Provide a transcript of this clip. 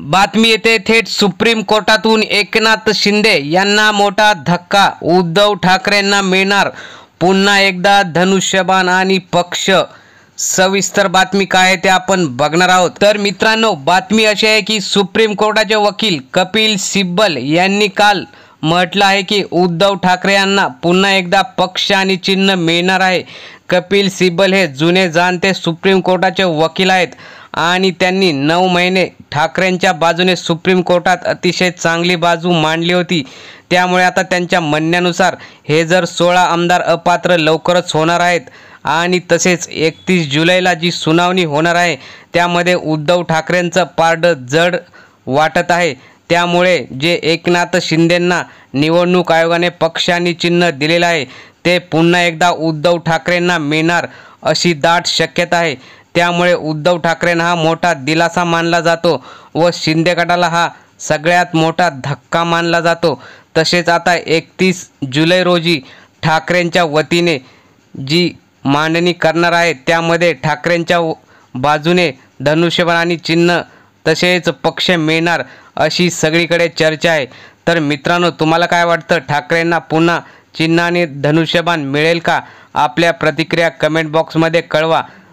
बातमी येते थेट सुप्रीम कोर्टातून एकनाथ शिंदे यांना मोठा धक्का उद्धव ठाकरेंना मिळणार पुन्हा एकदा धनुष्यबाण आणि पक्ष सविस्तर बातमी काय ते आपण बघणार आहोत तर मित्रांनो बातमी अशी आहे की सुप्रीम कोर्टाचे वकील कपिल सिब्बल यांनी काल म्हटलं आहे की उद्धव ठाकरे यांना पुन्हा एकदा पक्ष आणि चिन्ह मिळणार आहे कपिल सिब्बल हे जुने जाणते सुप्रीम कोर्टाचे वकील आहेत आणि त्यांनी नऊ महिने ठाकरेंच्या बाजूने सुप्रीम कोर्टात अतिशय चांगली बाजू मांडली होती त्यामुळे आता त्यांच्या म्हणण्यानुसार हे जर सोळा आमदार अपात्र लवकरच होणार आहेत आणि तसेच एकतीस जुलैला जी सुनावणी होणार आहे त्यामध्ये उद्धव ठाकरेंचं पारड जड वाटत आहे त्यामुळे जे एकनाथ शिंदेंना निवडणूक आयोगाने पक्षाने चिन्ह दिलेलं आहे ते पुन्हा एकदा उद्धव ठाकरेंना मिळणार अशी दाट शक्यता आहे त्यामुळे उद्धव ठाकरेंना हा मोठा दिलासा मानला जातो व शिंदे गटाला हा सगळ्यात मोठा धक्का मानला जातो तसेच आता एकतीस जुलै रोजी ठाकरेंच्या वतीने जी मांडणी करणार आहे त्यामध्ये ठाकरेंच्या बाजूने धनुष्यबाण आणि चिन्ह तसेच पक्ष मिळणार अशी सगळीकडे चर्चा आहे तर मित्रांनो तुम्हाला काय वाटतं ठाकरेंना पुन्हा चिन्ह आणि धनुष्यबाण मिळेल का आपल्या प्रतिक्रिया कमेंट बॉक्समध्ये कळवा